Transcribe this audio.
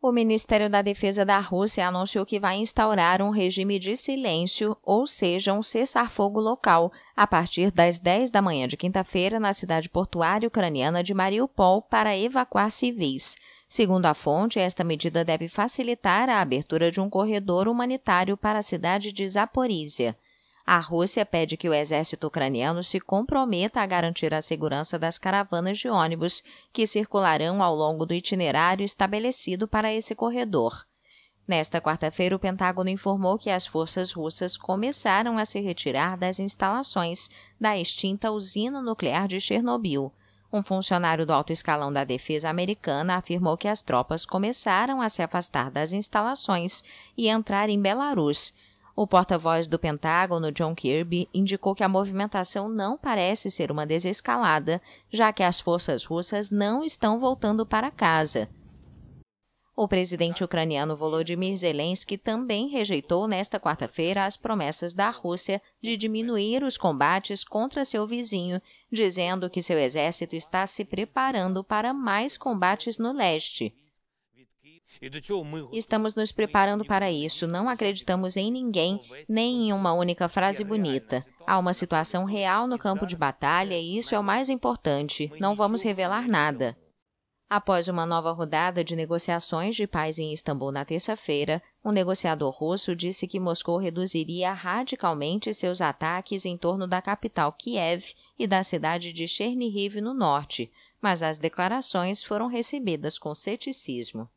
O Ministério da Defesa da Rússia anunciou que vai instaurar um regime de silêncio, ou seja, um cessar-fogo local, a partir das 10 da manhã de quinta-feira na cidade portuária ucraniana de Mariupol para evacuar civis. Segundo a fonte, esta medida deve facilitar a abertura de um corredor humanitário para a cidade de Zaporizhia. A Rússia pede que o exército ucraniano se comprometa a garantir a segurança das caravanas de ônibus que circularão ao longo do itinerário estabelecido para esse corredor. Nesta quarta-feira, o Pentágono informou que as forças russas começaram a se retirar das instalações da extinta usina nuclear de Chernobyl. Um funcionário do alto escalão da defesa americana afirmou que as tropas começaram a se afastar das instalações e entrar em Belarus o porta-voz do Pentágono, John Kirby, indicou que a movimentação não parece ser uma desescalada, já que as forças russas não estão voltando para casa. O presidente ucraniano Volodymyr Zelensky também rejeitou nesta quarta-feira as promessas da Rússia de diminuir os combates contra seu vizinho, dizendo que seu exército está se preparando para mais combates no leste. Estamos nos preparando para isso. Não acreditamos em ninguém, nem em uma única frase bonita. Há uma situação real no campo de batalha e isso é o mais importante. Não vamos revelar nada. Após uma nova rodada de negociações de paz em Istambul na terça-feira, um negociador russo disse que Moscou reduziria radicalmente seus ataques em torno da capital Kiev e da cidade de Chernihiv no norte, mas as declarações foram recebidas com ceticismo.